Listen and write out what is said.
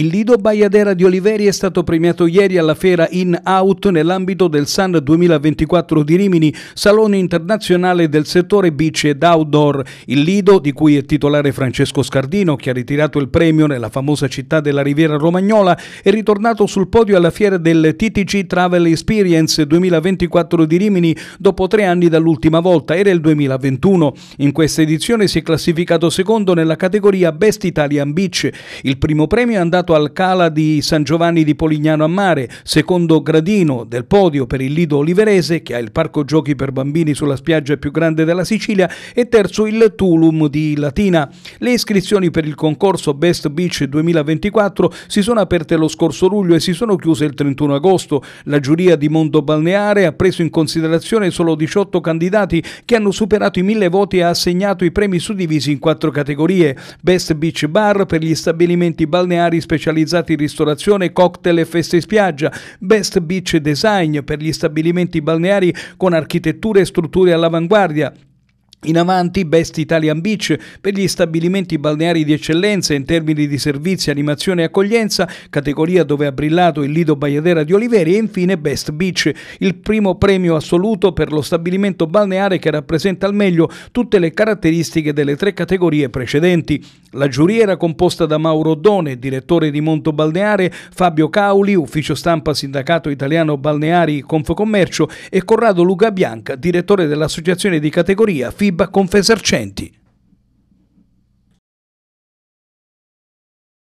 Il Lido Baiadera di Oliveri è stato premiato ieri alla fiera In Out nell'ambito del Sun 2024 di Rimini, salone internazionale del settore beach ed outdoor. Il Lido, di cui è titolare Francesco Scardino, che ha ritirato il premio nella famosa città della Riviera Romagnola, è ritornato sul podio alla fiera del TTC Travel Experience 2024 di Rimini dopo tre anni dall'ultima volta, era il 2021. In questa edizione si è classificato secondo nella categoria Best Italian Beach. Il primo premio è andato passato Alcala di San Giovanni di Polignano a Mare, secondo gradino del podio per il Lido Oliverese, che ha il parco giochi per bambini sulla spiaggia più grande della Sicilia, e terzo il Tulum di Latina. Le iscrizioni per il concorso Best Beach 2024 si sono aperte lo scorso luglio e si sono chiuse il 31 agosto. La giuria di Mondo Balneare ha preso in considerazione solo 18 candidati che hanno superato i 1000 voti e ha assegnato i premi suddivisi in quattro categorie: Best Beach Bar per gli stabilimenti balneari speciali specializzati in ristorazione, cocktail e feste spiaggia, Best Beach Design per gli stabilimenti balneari con architetture e strutture all'avanguardia, in avanti Best Italian Beach per gli stabilimenti balneari di eccellenza in termini di servizi, animazione e accoglienza, categoria dove ha brillato il Lido Baiadera di Oliveri e infine Best Beach, il primo premio assoluto per lo stabilimento balneare che rappresenta al meglio tutte le caratteristiche delle tre categorie precedenti. La giuria era composta da Mauro Done, direttore di Monto Balneare, Fabio Cauli, ufficio stampa Sindacato Italiano Balneari Confcommercio e Corrado Luca Bianca, direttore dell'associazione di categoria FI IVA Confesercenti.